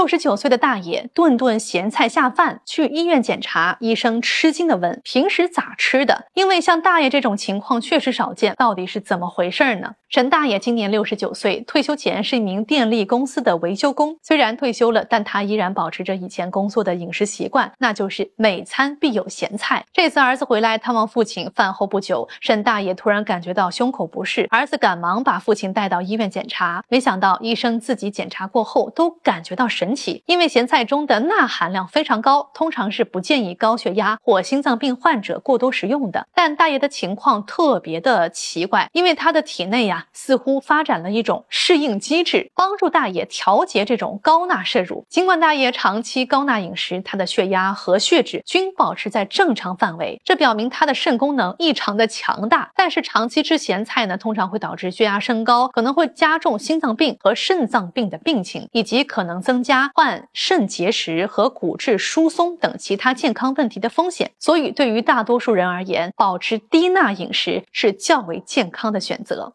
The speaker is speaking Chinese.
六十九岁的大爷顿顿咸菜下饭，去医院检查，医生吃惊地问：“平时咋吃的？”因为像大爷这种情况确实少见，到底是怎么回事呢？陈大爷今年六十九岁，退休前是一名电力公司的维修工。虽然退休了，但他依然保持着以前工作的饮食习惯，那就是每餐必有咸菜。这次儿子回来探望父亲，饭后不久，沈大爷突然感觉到胸口不适，儿子赶忙把父亲带到医院检查，没想到医生自己检查过后都感觉到神。因为咸菜中的钠含量非常高，通常是不建议高血压或心脏病患者过多食用的。但大爷的情况特别的奇怪，因为他的体内呀似乎发展了一种适应机制，帮助大爷调节这种高钠摄入。尽管大爷长期高钠饮食，他的血压和血脂均保持在正常范围，这表明他的肾功能异常的强大。但是长期吃咸菜呢，通常会导致血压升高，可能会加重心脏病和肾脏病的病情，以及可能增加。患肾结石和骨质疏松等其他健康问题的风险，所以对于大多数人而言，保持低钠饮食是较为健康的选择。